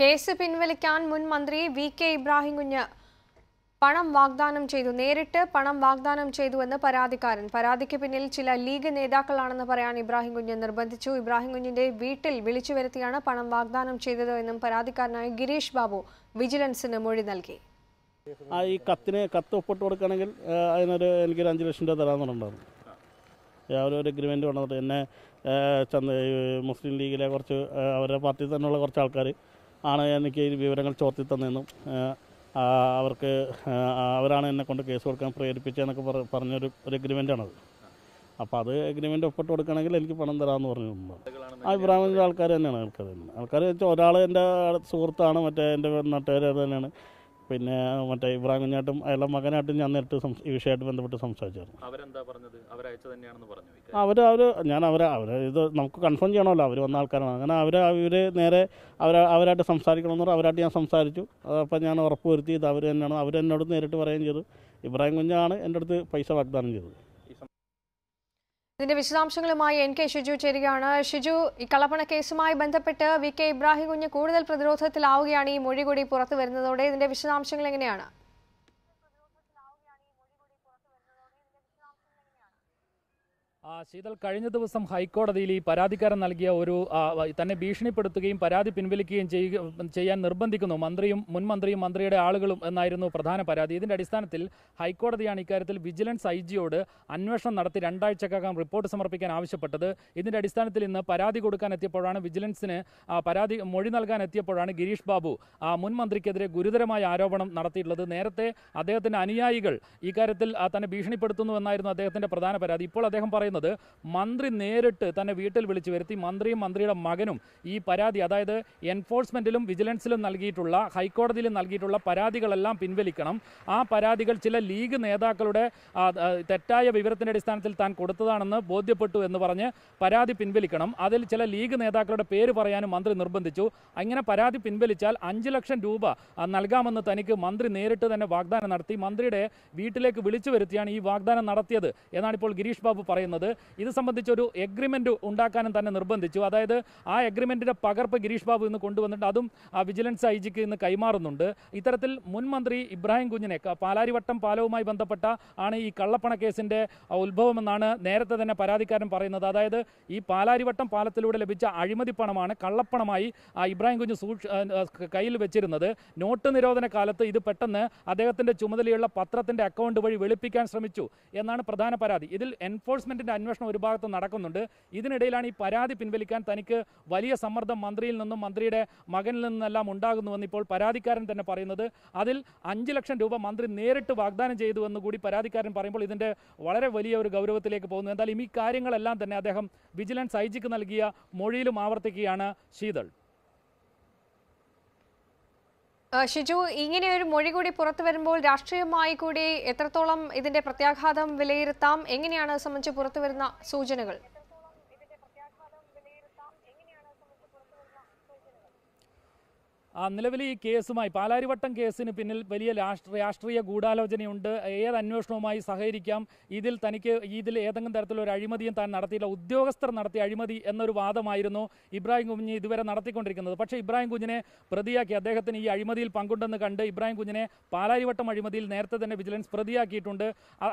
case പിൻവലിക്കാൻ മുൻ മന്ത്രി വി കെ ഇബ്രാഹിം പണം വാഗ്ദാനം ചെയ്തു നേരിട്ട് പണം വാഗ്ദാനം ചെയ്തുവെന്ന് പരാതിക്കാരൻ പരാതിക്ക് പിന്നിൽ ചില ലീഗ് നേതാക്കളാണെന്ന് പറയാൻ ഇബ്രാഹിം കുഞ്ഞ് നിർബന്ധിച്ചു ഇബ്രാഹിം വീട്ടിൽ വിളിച്ചു വരുത്തിയാണ് പണം വാഗ്ദാനം ചെയ്തത് പരാതിക്കാരനായ ഗിരീഷ് ബാബു വിജിലൻസിന് മൊഴി നൽകി ആ ഈ കത്തിന് കത്ത് ഒപ്പിട്ട് കൊടുക്കുകയാണെങ്കിൽ അതിനൊരു എനിക്കൊരു അഞ്ച് ലക്ഷം രൂപ തരാമെന്ന് പറഞ്ഞിട്ടുണ്ടായിരുന്നു ഒരു ഒരു എഗ്രിമെൻ്റ് കൊണ്ടുവന്നിട്ട് എന്നെ ചന്ദ് മുസ്ലിം ലീഗിലെ കുറച്ച് അവരുടെ പാർട്ടിയിൽ തന്നെയുള്ള കുറച്ച് ആൾക്കാർ ആണ് എനിക്ക് ഈ വിവരങ്ങൾ ചോർത്തി തന്നതെന്നും അവർക്ക് അവരാണ് എന്നെ കൊണ്ട് കേസ് കൊടുക്കാൻ പ്രേരിപ്പിച്ചതെന്നൊക്കെ പറഞ്ഞൊരു ഒരു എഗ്രിമെൻ്റാണത് അപ്പോൾ അത് എഗ്രിമെൻ്റ് ഒപ്പിട്ട് കൊടുക്കണമെങ്കിൽ എനിക്ക് പണം തരാമെന്ന് പറഞ്ഞു ഇബ്രാഹിമിൻ്റെ ആൾക്കാർ തന്നെയാണ് ആൾക്കാർ തന്നെ ആൾക്കാർ വെച്ചാൽ ഒരാൾ എൻ്റെ സുഹൃത്താണ് മറ്റേ എൻ്റെ നാട്ടുകാർ തന്നെയാണ് പിന്നെ മറ്റേ ഇബ്രാഹിം കുഞ്ഞാട്ടും അയാളുടെ മകനായിട്ടും ഞാൻ നേരിട്ട് ഈ വിഷയമായിട്ട് ബന്ധപ്പെട്ട് സംസാരിച്ചായിരുന്നു പറഞ്ഞത് പറഞ്ഞു അവർ അവർ ഞാൻ അവരെ അവർ ഇത് നമുക്ക് കൺഫേം ചെയ്യണമല്ലോ അവർ വന്ന ആൾക്കാരാണ് അങ്ങനെ അവർ അവർ നേരെ അവർ അവരായിട്ട് സംസാരിക്കണമെന്ന് പറഞ്ഞു അവരായിട്ട് ഞാൻ സംസാരിച്ചു അപ്പം ഞാൻ ഉറപ്പ് വരുത്തി ഇത് അവർ തന്നെയാണ് അവർ എന്നോട് നേരിട്ട് പറയുകയും ചെയ്തു ഇബ്രാഹിം കുഞ്ഞാണ് എൻ്റെ അടുത്ത് പൈസ വാഗ്ദാനം ചെയ്തത് ഇതിന്റെ വിശദാംശങ്ങളുമായി എൻ കെ ഷിജു ചേരുകയാണ് ഷിജു ഈ കള്ളപ്പണ കേസുമായി ബന്ധപ്പെട്ട് വി കെ ഇബ്രാഹിം കുഞ്ഞ് കൂടുതൽ പ്രതിരോധത്തിലാവുകയാണ് ഈ മൊഴി കൂടി പുറത്തു വരുന്നതോടെ ഇതിന്റെ വിശദാംശങ്ങൾ എങ്ങനെയാണ് ശീതൽ കഴിഞ്ഞ ദിവസം ഹൈക്കോടതിയിൽ ഈ പരാതിക്കാരൻ നൽകിയ ഒരു തന്നെ ഭീഷണിപ്പെടുത്തുകയും പരാതി പിൻവലിക്കുകയും ചെയ്യുക ചെയ്യാൻ നിർബന്ധിക്കുന്നു മന്ത്രിയും മുൻ മന്ത്രിയും മന്ത്രിയുടെ ആളുകളും എന്നായിരുന്നു പ്രധാന പരാതി ഇതിൻ്റെ അടിസ്ഥാനത്തിൽ ഹൈക്കോടതിയാണ് ഇക്കാര്യത്തിൽ വിജിലൻസ് ഐ ജിയോട് അന്വേഷണം നടത്തി രണ്ടാഴ്ചക്കകം റിപ്പോർട്ട് സമർപ്പിക്കാൻ ആവശ്യപ്പെട്ടത് ഇതിൻ്റെ അടിസ്ഥാനത്തിൽ ഇന്ന് പരാതി കൊടുക്കാൻ എത്തിയപ്പോഴാണ് വിജിലൻസിന് പരാതി മൊഴി നൽകാൻ എത്തിയപ്പോഴാണ് ഗിരീഷ് ബാബു മുൻ മന്ത്രിക്കെതിരെ ഗുരുതരമായ ആരോപണം നടത്തിയിട്ടുള്ളത് നേരത്തെ അദ്ദേഹത്തിൻ്റെ അനുയായികൾ ഇക്കാര്യത്തിൽ തന്നെ ഭീഷണിപ്പെടുത്തുന്നു എന്നായിരുന്നു അദ്ദേഹത്തിൻ്റെ പ്രധാന പരാതി ഇപ്പോൾ അദ്ദേഹം പറയുന്നത് പറയുന്നത് മന്ത്രി നേരിട്ട് തന്നെ വീട്ടിൽ വിളിച്ചു വരുത്തി മന്ത്രിയും മന്ത്രിയുടെ മകനും ഈ പരാതി അതായത് എൻഫോഴ്സ്മെന്റിലും വിജിലൻസിലും നൽകിയിട്ടുള്ള ഹൈക്കോടതിയിലും നൽകിയിട്ടുള്ള പരാതികളെല്ലാം പിൻവലിക്കണം ആ പരാതികൾ ചില ലീഗ് നേതാക്കളുടെ തെറ്റായ വിവരത്തിന്റെ അടിസ്ഥാനത്തിൽ താൻ കൊടുത്തതാണെന്ന് ബോധ്യപ്പെട്ടു എന്ന് പറഞ്ഞ് പരാതി പിൻവലിക്കണം അതിൽ ചില ലീഗ് നേതാക്കളുടെ പേര് പറയാനും മന്ത്രി നിർബന്ധിച്ചു അങ്ങനെ പരാതി പിൻവലിച്ചാൽ അഞ്ച് ലക്ഷം രൂപ നൽകാമെന്ന് തനിക്ക് മന്ത്രി നേരിട്ട് തന്നെ വാഗ്ദാനം നടത്തി മന്ത്രിയുടെ വീട്ടിലേക്ക് വിളിച്ചു വരുത്തിയാണ് ഈ വാഗ്ദാനം നടത്തിയത് എന്നാണ് ഇപ്പോൾ ഗിരീഷ് ബാബു പറയുന്നത് വന്നത് ഇത് സംബന്ധിച്ചൊരു എഗ്രിമെൻ്റ് ഉണ്ടാക്കാനും തന്നെ നിർബന്ധിച്ചു അതായത് ആ എഗ്രിമെൻറ്റിൻ്റെ പകർപ്പ് ഗിരീഷ് ബാബു ഇന്ന് കൊണ്ടുവന്നിട്ട് അതും വിജിലൻസ് ഐ ജിക്ക് ഇന്ന് കൈമാറുന്നുണ്ട് ഇത്തരത്തിൽ മുൻ മന്ത്രി ഇബ്രാഹിം കുഞ്ഞിനെ പാലാരിവട്ടം പാലവുമായി ബന്ധപ്പെട്ട ആണ് ഈ കള്ളപ്പണ കേസിൻ്റെ ഉത്ഭവമെന്നാണ് നേരത്തെ തന്നെ പരാതിക്കാരൻ പറയുന്നത് അതായത് ഈ പാലാരിവട്ടം പാലത്തിലൂടെ ലഭിച്ച അഴിമതി പണമാണ് കള്ളപ്പണമായി ഇബ്രാഹിം കുഞ്ഞ് സൂക്ഷ കയ്യിൽ വെച്ചിരുന്നത് നോട്ട് നിരോധന കാലത്ത് ഇത് പെട്ടെന്ന് അദ്ദേഹത്തിൻ്റെ ചുമതലയുള്ള പത്രത്തിൻ്റെ അക്കൗണ്ട് വഴി വെളുപ്പിക്കാൻ ശ്രമിച്ചു എന്നാണ് പ്രധാന പരാതി ഇതിൽ എൻഫോഴ്സ്മെൻറ്റിൻ്റെ കേസിൻ്റെ അന്വേഷണം ഒരു ഭാഗത്ത് നടക്കുന്നുണ്ട് ഇതിനിടയിലാണ് ഈ പരാതി പിൻവലിക്കാൻ തനിക്ക് വലിയ സമ്മർദ്ദം മന്ത്രിയിൽ നിന്നും മന്ത്രിയുടെ മകനിൽ നിന്നെല്ലാം ഉണ്ടാകുന്നുവെന്ന് ഇപ്പോൾ പരാതിക്കാരൻ തന്നെ പറയുന്നത് അതിൽ അഞ്ച് ലക്ഷം രൂപ മന്ത്രി നേരിട്ട് വാഗ്ദാനം ചെയ്തു എന്ന് കൂടി പരാതിക്കാരൻ പറയുമ്പോൾ ഇതിൻ്റെ വളരെ വലിയ ഒരു ഗൗരവത്തിലേക്ക് പോകുന്നു എന്തായാലും ഈ കാര്യങ്ങളെല്ലാം തന്നെ അദ്ദേഹം വിജിലൻസ് ഐജിക്ക് നൽകിയ മൊഴിയിലും ആവർത്തിക്കുകയാണ് ശീതൾ ഷിജു ഇങ്ങനെ ഒരു മൊഴി കൂടി പുറത്തു വരുമ്പോൾ രാഷ്ട്രീയമായി കൂടി എത്രത്തോളം ഇതിന്റെ പ്രത്യാഘാതം വിലയിരുത്താം എങ്ങനെയാണ് സംബന്ധിച്ച് പുറത്തു വരുന്ന സൂചനകൾ നിലവിൽ ഈ കേസുമായി പാലാരിവട്ടം കേസിന് പിന്നിൽ വലിയ രാഷ്ട്രീയ ഗൂഢാലോചനയുണ്ട് ഏത് അന്വേഷണവുമായി സഹകരിക്കാം ഇതിൽ തനിക്ക് ഇതിൽ ഏതെങ്കിലും തരത്തിലൊരു അഴിമതിയും താൻ നടത്തിയില്ല ഉദ്യോഗസ്ഥർ നടത്തിയ അഴിമതി എന്നൊരു വാദമായിരുന്നു ഇബ്രാഹിം കുഞ്ഞ് ഇതുവരെ നടത്തിക്കൊണ്ടിരിക്കുന്നത് പക്ഷേ ഇബ്രാഹിം കുഞ്ഞിനെ പ്രതിയാക്കി അദ്ദേഹത്തിന് ഈ അഴിമതിയിൽ പങ്കുണ്ടെന്ന് കണ്ട് ഇബ്രാഹിം കുഞ്ഞിനെ പാലാരിവട്ടം അഴിമതിയിൽ നേരത്തെ തന്നെ വിജിലൻസ് പ്രതിയാക്കിയിട്ടുണ്ട്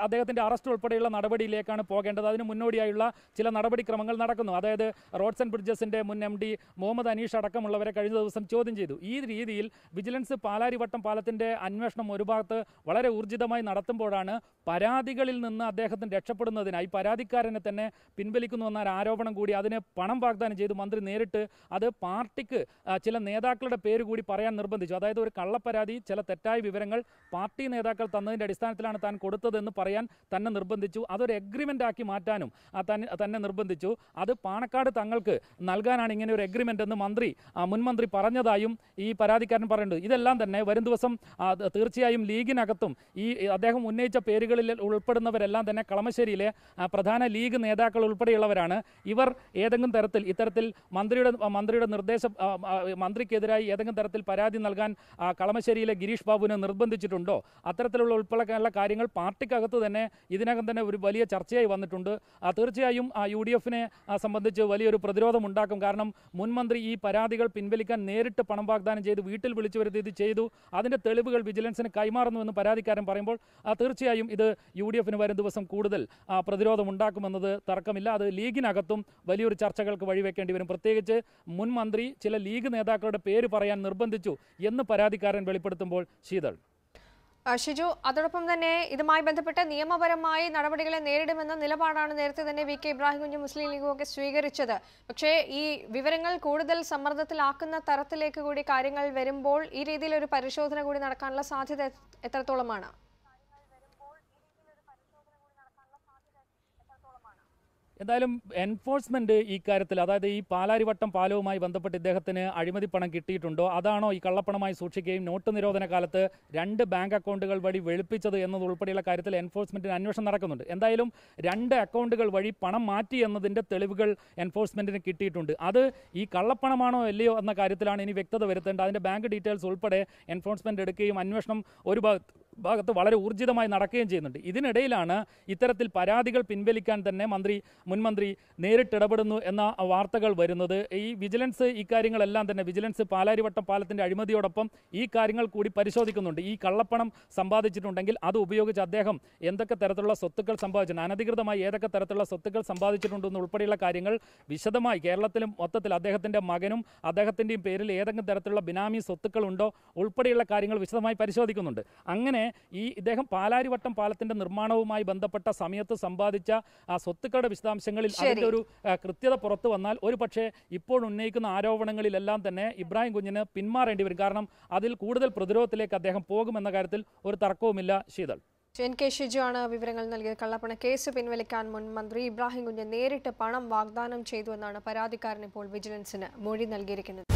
അദ്ദേഹത്തിൻ്റെ അറസ്റ്റ് ഉൾപ്പെടെയുള്ള നടപടിയിലേക്കാണ് പോകേണ്ടത് അതിന് മുന്നോടിയായുള്ള ചില നടപടിക്രമങ്ങൾ നടക്കുന്നു അതായത് റോഡ്സ് ആൻഡ് ബ്രിഡ്ജസിൻ്റെ മുൻ എം ഡി മുഹമ്മദ് അനീഷ് അടക്കമുള്ളവരെ കഴിഞ്ഞ ദിവസം ചോദ്യം ചെയ്തു ഈ ഈ രീതിയിൽ വിജിലൻസ് പാലാരിവട്ടം പാലത്തിൻ്റെ അന്വേഷണം ഒരു ഭാഗത്ത് വളരെ ഊർജിതമായി നടത്തുമ്പോഴാണ് പരാതികളിൽ നിന്ന് അദ്ദേഹത്തിന് രക്ഷപ്പെടുന്നതിനായി പരാതിക്കാരനെ തന്നെ പിൻവലിക്കുന്നു എന്ന ആരോപണം കൂടി അതിന് പണം വാഗ്ദാനം ചെയ്ത് മന്ത്രി നേരിട്ട് അത് പാർട്ടിക്ക് ചില നേതാക്കളുടെ പേര് കൂടി പറയാൻ നിർബന്ധിച്ചു അതായത് ഒരു കള്ളപ്പരാതി ചില തെറ്റായ വിവരങ്ങൾ പാർട്ടി നേതാക്കൾ തന്നതിൻ്റെ അടിസ്ഥാനത്തിലാണ് താൻ കൊടുത്തതെന്ന് പറയാൻ തന്നെ നിർബന്ധിച്ചു അതൊരു എഗ്രിമെൻ്റ് ആക്കി മാറ്റാനും തന്നെ നിർബന്ധിച്ചു അത് പാണക്കാട് തങ്ങൾക്ക് നൽകാനാണ് ഇങ്ങനെ ഒരു എഗ്രിമെൻ്റ് എന്ന് മന്ത്രി മുൻമന്ത്രി പറഞ്ഞതായും ഈ പരാതിക്കാരൻ പറയുന്നത് ഇതെല്ലാം തന്നെ വരും ദിവസം തീർച്ചയായും ലീഗിനകത്തും ഈ അദ്ദേഹം ഉന്നയിച്ച പേരുകളിൽ ഉൾപ്പെടുന്നവരെല്ലാം തന്നെ കളമശ്ശേരിയിലെ പ്രധാന ലീഗ് നേതാക്കൾ ഉൾപ്പെടെയുള്ളവരാണ് ഇവർ ഏതെങ്കിലും തരത്തിൽ ഇത്തരത്തിൽ മന്ത്രിയുടെ മന്ത്രിയുടെ നിർദ്ദേശ മന്ത്രിക്കെതിരായി ഏതെങ്കിലും തരത്തിൽ പരാതി നൽകാൻ കളമശ്ശേരിയിലെ ഗിരീഷ് ബാബുവിനെ നിർബന്ധിച്ചിട്ടുണ്ടോ അത്തരത്തിലുള്ള ഉൾപ്പെടെയുള്ള കാര്യങ്ങൾ പാർട്ടിക്കകത്ത് തന്നെ ഇതിനകം തന്നെ ഒരു വലിയ ചർച്ചയായി വന്നിട്ടുണ്ട് തീർച്ചയായും യു ഡി എഫിനെ സംബന്ധിച്ച് വലിയൊരു പ്രതിരോധമുണ്ടാക്കും കാരണം മുൻമന്ത്രി ഈ പരാതികൾ പിൻവലിക്കാൻ നേരിട്ട് പണം വാഗ്ദാനം വാഗ്ദാനം ചെയ്ത് വീട്ടിൽ വിളിച്ചു വരുത്തി ഇത് ചെയ്തു അതിൻ്റെ തെളിവുകൾ വിജിലൻസിന് കൈമാറുന്നുവെന്ന് പരാതിക്കാരൻ പറയുമ്പോൾ തീർച്ചയായും ഇത് യു ഡി എഫിന് വരും ദിവസം കൂടുതൽ പ്രതിരോധം ഉണ്ടാക്കുമെന്നത് തർക്കമില്ല അത് ലീഗിനകത്തും വലിയൊരു ചർച്ചകൾക്ക് വഴിവെക്കേണ്ടി വരും പ്രത്യേകിച്ച് മുൻ മന്ത്രി ചില ലീഗ് നേതാക്കളുടെ പേര് പറയാൻ നിർബന്ധിച്ചു എന്ന് പരാതിക്കാരൻ വെളിപ്പെടുത്തുമ്പോൾ ശീതൾ ഷിജു അതോടൊപ്പം തന്നെ ഇതുമായി ബന്ധപ്പെട്ട് നിയമപരമായി നടപടികളെ നേരിടുമെന്ന നിലപാടാണ് നേരത്തെ തന്നെ വി കെ ഇബ്രാഹിം മുസ്ലിം ലീഗും ഒക്കെ സ്വീകരിച്ചത് പക്ഷേ ഈ വിവരങ്ങൾ കൂടുതൽ സമ്മർദ്ദത്തിലാക്കുന്ന തരത്തിലേക്ക് കൂടി കാര്യങ്ങൾ വരുമ്പോൾ ഈ രീതിയിൽ ഒരു പരിശോധന കൂടി നടക്കാനുള്ള സാധ്യത എത്രത്തോളമാണ് എന്തായാലും എൻഫോഴ്സ്മെന്റ് ഈ കാര്യത്തിൽ അതായത് ഈ പാലാരിവട്ടം പാലവുമായി ബന്ധപ്പെട്ട് ഇദ്ദേഹത്തിന് അഴിമതി പണം കിട്ടിയിട്ടുണ്ടോ അതാണോ ഈ കള്ളപ്പണമായി സൂക്ഷിക്കുകയും നോട്ട് നിരോധന കാലത്ത് രണ്ട് ബാങ്ക് അക്കൗണ്ടുകൾ വഴി വെളുപ്പിച്ചത് എന്നതുൾപ്പെടെയുള്ള കാര്യത്തിൽ എൻഫോഴ്സ്മെന്റിന് അന്വേഷണം നടക്കുന്നുണ്ട് എന്തായാലും രണ്ട് അക്കൗണ്ടുകൾ വഴി പണം മാറ്റി എന്നതിന്റെ തെളിവുകൾ എൻഫോഴ്സ്മെന്റിന് കിട്ടിയിട്ടുണ്ട് അത് ഈ കള്ളപ്പണമാണോ അല്ലയോ എന്ന കാര്യത്തിലാണ് ഇനി വ്യക്തത വരുത്തേണ്ടത് അതിന്റെ ബാങ്ക് ഡീറ്റെയിൽസ് ഉൾപ്പെടെ എൻഫോഴ്സ്മെന്റ് എടുക്കുകയും അന്വേഷണം ഒരു ഭാഗത്ത് ഭാഗത്ത് വളരെ ഊർജിതമായി നടക്കുകയും ചെയ്യുന്നുണ്ട് ഇതിനിടയിലാണ് ഇത്തരത്തിൽ പരാതികൾ പിൻവലിക്കാൻ തന്നെ മന്ത്രി മുൻമന്ത്രി നേരിട്ടിടപെടുന്നു എന്ന വാർത്തകൾ വരുന്നത് ഈ വിജിലൻസ് ഇക്കാര്യങ്ങളെല്ലാം തന്നെ വിജിലൻസ് പാലാരിവട്ടം പാലത്തിൻ്റെ അഴിമതിയോടൊപ്പം ഈ കാര്യങ്ങൾ കൂടി പരിശോധിക്കുന്നുണ്ട് ഈ കള്ളപ്പണം സമ്പാദിച്ചിട്ടുണ്ടെങ്കിൽ അത് ഉപയോഗിച്ച് അദ്ദേഹം എന്തൊക്കെ തരത്തിലുള്ള സ്വത്തുക്കൾ സമ്പാദിച്ചിട്ടുണ്ട് അനധികൃതമായി ഏതൊക്കെ തരത്തിലുള്ള സ്വത്തുക്കൾ സമ്പാദിച്ചിട്ടുണ്ടെന്ന് ഉൾപ്പെടെയുള്ള കാര്യങ്ങൾ വിശദമായി കേരളത്തിലും മൊത്തത്തിൽ അദ്ദേഹത്തിൻ്റെ മകനും അദ്ദേഹത്തിൻ്റെയും പേരിൽ ഏതെങ്കിലും തരത്തിലുള്ള ബിനാമി സ്വത്തുക്കളുണ്ടോ ഉൾപ്പെടെയുള്ള കാര്യങ്ങൾ വിശദമായി പരിശോധിക്കുന്നുണ്ട് അങ്ങനെ ഈ ഇദ്ദേഹം പാലാരിവട്ടം പാലത്തിന്റെ നിർമ്മാണവുമായി ബന്ധപ്പെട്ട സമയത്ത് സമ്പാദിച്ച ആ സ്വത്തുക്കളുടെ വിശദാംശങ്ങളിൽ അതിന്റെ ഒരു കൃത്യത പുറത്തു വന്നാൽ ഒരു പക്ഷേ ഇപ്പോൾ ഉന്നയിക്കുന്ന ആരോപണങ്ങളിലെല്ലാം തന്നെ ഇബ്രാഹിം കുഞ്ഞിന് പിന്മാറേണ്ടി വരും കാരണം അതിൽ കൂടുതൽ പ്രതിരോധത്തിലേക്ക് അദ്ദേഹം പോകുമെന്ന കാര്യത്തിൽ ഒരു തർക്കവുമില്ല ശീതൾ എൻ കെ ഷിജു ആണ് വിവരങ്ങൾ നൽകിയത് കള്ളപ്പണ കേസ് പിൻവലിക്കാൻ മുൻ മന്ത്രി ഇബ്രാഹിം കുഞ്ഞ് നേരിട്ട് പണം വാഗ്ദാനം ചെയ്തുവെന്നാണ് പരാതിക്കാരൻ ഇപ്പോൾ വിജിലൻസിന് മൊഴി നൽകിയിരിക്കുന്നത്